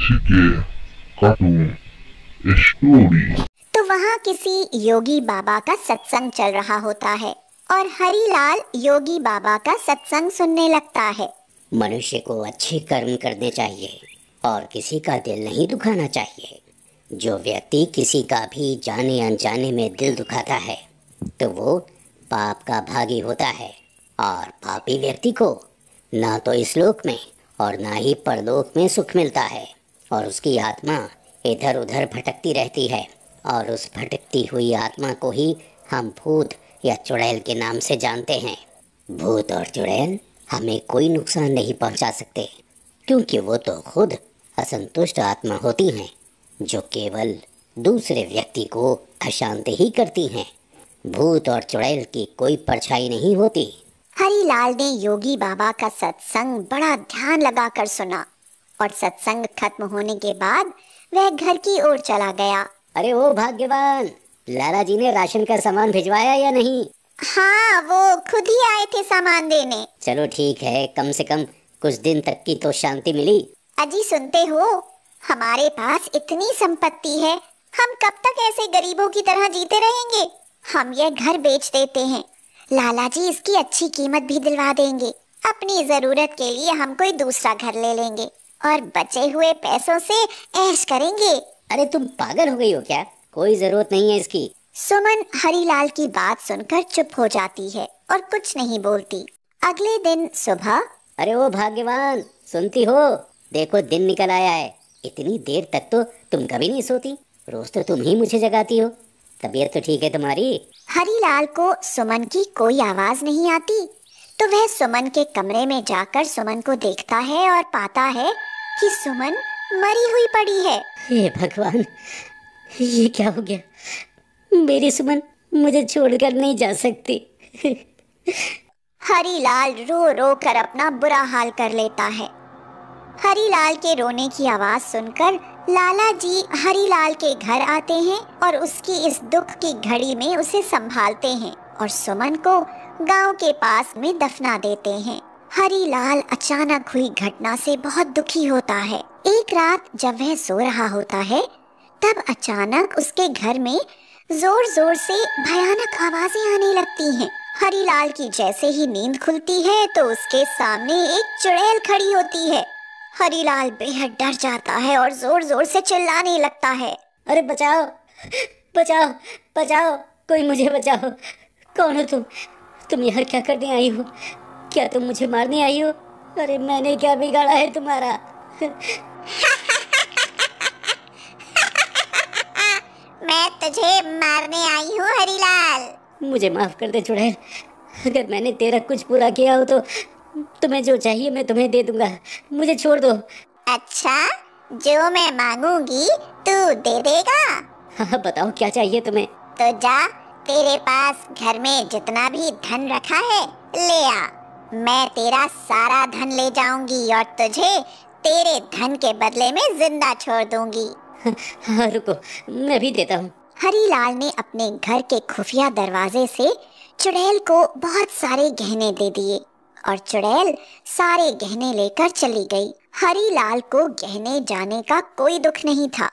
सीखे कटू स्टोरी तो वहाँ किसी योगी बाबा का सत्संग चल रहा होता है और हरीलाल योगी बाबा का सत्संग सुनने लगता है मनुष्य को अच्छे कर्म करने चाहिए और किसी का दिल नहीं दुखाना चाहिए जो व्यक्ति किसी का भी जाने अनजाने में दिल दुखाता है तो वो पाप का भागी होता है और पापी व्यक्ति को ना तो इस लोक में और ना ही परलोक में सुख मिलता है और उसकी आत्मा इधर उधर भटकती रहती है और उस भटकती हुई आत्मा को ही हम भूत या चुड़ैल के नाम से जानते हैं भूत और चुड़ैल हमें कोई नुकसान नहीं पहुंचा सकते क्योंकि वो तो खुद असंतुष्ट आत्मा होती हैं जो केवल दूसरे व्यक्ति को अशांत ही करती हैं भूत और चुड़ैल की कोई परछाई नहीं होती हरीलाल ने योगी बाबा का सत्संग बड़ा ध्यान लगाकर सुना और सत्संग खत्म होने के बाद वह घर की ओर चला गया अरे वो भाग्यवान लाला जी ने राशन का सामान भिजवाया या नहीं हाँ वो खुद ही आए थे सामान देने चलो ठीक है कम से कम कुछ दिन तक की तो शांति मिली अजी सुनते हो हमारे पास इतनी संपत्ति है हम कब तक ऐसे गरीबों की तरह जीते रहेंगे हम यह घर बेच देते हैं लाला जी इसकी अच्छी कीमत भी दिलवा देंगे अपनी जरूरत के लिए हम कोई दूसरा घर ले लेंगे और बचे हुए पैसों से ऐश करेंगे अरे तुम पागल हो गई हो क्या कोई जरूरत नहीं है इसकी सुमन हरीलाल की बात सुनकर चुप हो जाती है और कुछ नहीं बोलती अगले दिन सुबह अरे ओ भाग्यवान सुनती हो देखो दिन निकल आया है इतनी देर तक तो तुम कभी नहीं सोती रोज तो तुम ही मुझे जगाती हो तबीयत तो ठीक है तुम्हारी हरीलाल को सुमन की कोई आवाज नहीं आती तो वह सुमन के कमरे में जाकर सुमन को देखता है और पाता है कि सुमन मरी हुई पड़ी है हे भगवान ये क्या हो गया मेरी सुमन मुझे छोड़कर नहीं जा सकती हरीलाल रो रो कर अपना बुरा हाल कर लेता है हरीलाल के रोने की आवाज सुनकर लाला जी हरीलाल के घर आते हैं और उसकी इस दुख की घड़ी में उसे संभालते हैं और सुमन को गांव के पास में दफना देते हैं हरी लाल अचानक हुई घटना से बहुत दुखी होता है एक रात जब वह सो रहा होता है तब अचानक उसके घर में जोर जोर से भयानक आवाजें आने लगती हैं। हरीलाल की जैसे ही नींद खुलती है तो उसके सामने एक चुड़ैल खड़ी होती है हरीलाल बेहद डर जाता है और जोर जोर से चिल्लाने लगता है अरे बचाओ बचाओ बचाओ कोई मुझे बचाओ कौन हो तुम तुम यहाँ क्या करने आई हो क्या तुम मुझे मारने आई हो अरे मैंने क्या बिगाड़ा है तुम्हारा मैं तुझे मारने आई हूँ हरिलाल मुझे माफ कर दे चुड़ैल अगर मैंने तेरा कुछ पूरा किया हो तो तुम्हें जो चाहिए मैं तुम्हें दे दूंगा मुझे छोड़ दो अच्छा जो मैं मांगूंगी तू दे देगा हाँ, हाँ बताओ क्या चाहिए तुम्हें तो जा तेरे पास घर में जितना भी धन रखा है ले आ मैं तेरा सारा धन ले जाऊंगी और तुझे तेरे धन के बदले में जिंदा छोड़ दूंगी हाँ, रुको मैं भी देता हूँ हरीलाल ने अपने घर के खुफिया दरवाजे से चुड़ैल को बहुत सारे गहने दे दिए और चुड़ैल सारे गहने लेकर चली गई हरीलाल को गहने जाने का कोई दुख नहीं था